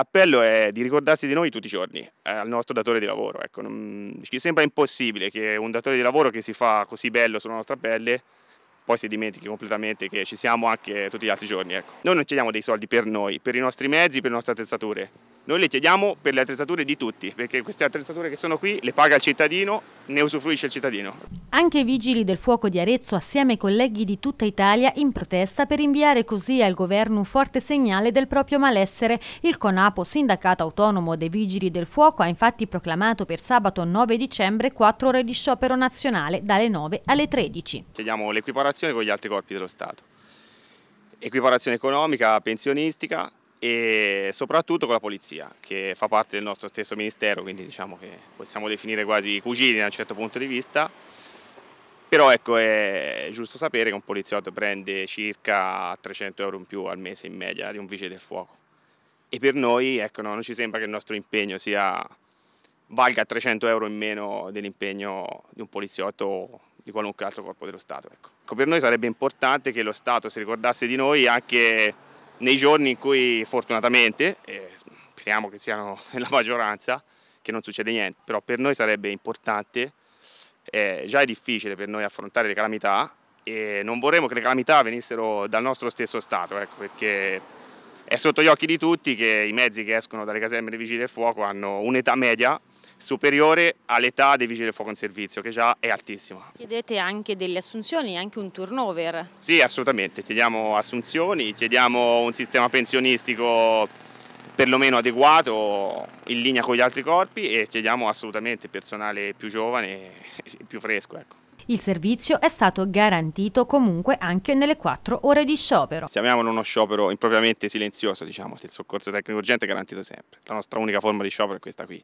l'appello è di ricordarsi di noi tutti i giorni, eh, al nostro datore di lavoro. Ecco, non, ci sembra impossibile che un datore di lavoro che si fa così bello sulla nostra pelle poi si dimentichi completamente che ci siamo anche tutti gli altri giorni. Ecco. Noi non chiediamo dei soldi per noi, per i nostri mezzi, per le nostre attrezzature. Noi le chiediamo per le attrezzature di tutti, perché queste attrezzature che sono qui le paga il cittadino, ne usufruisce il cittadino. Anche i vigili del fuoco di Arezzo, assieme ai colleghi di tutta Italia, in protesta per inviare così al governo un forte segnale del proprio malessere. Il CONAPO, sindacato autonomo dei vigili del fuoco, ha infatti proclamato per sabato 9 dicembre 4 ore di sciopero nazionale dalle 9 alle 13. Chiediamo l'equiparazione con gli altri corpi dello Stato. Equiparazione economica, pensionistica, e soprattutto con la polizia che fa parte del nostro stesso ministero, quindi diciamo che possiamo definire quasi cugini da un certo punto di vista. Però ecco, è giusto sapere che un poliziotto prende circa 300 euro in più al mese in media di un vice del fuoco. E per noi, ecco, no, non ci sembra che il nostro impegno sia, valga 300 euro in meno dell'impegno di un poliziotto o di qualunque altro corpo dello Stato. Ecco. ecco per noi sarebbe importante che lo Stato si ricordasse di noi anche nei giorni in cui fortunatamente, eh, speriamo che siano la maggioranza, che non succede niente, però per noi sarebbe importante, eh, già è difficile per noi affrontare le calamità e non vorremmo che le calamità venissero dal nostro stesso Stato, ecco, perché è sotto gli occhi di tutti che i mezzi che escono dalle caserme dei vigili del fuoco hanno un'età media superiore all'età dei vigili del fuoco in servizio, che già è altissima. Chiedete anche delle assunzioni, anche un turnover? Sì, assolutamente, chiediamo assunzioni, chiediamo un sistema pensionistico perlomeno adeguato in linea con gli altri corpi e chiediamo assolutamente personale più giovane e più fresco. Ecco. Il servizio è stato garantito comunque anche nelle quattro ore di sciopero. Chiamiamolo uno sciopero impropriamente silenzioso, diciamo, se il soccorso tecnico urgente è garantito sempre. La nostra unica forma di sciopero è questa qui.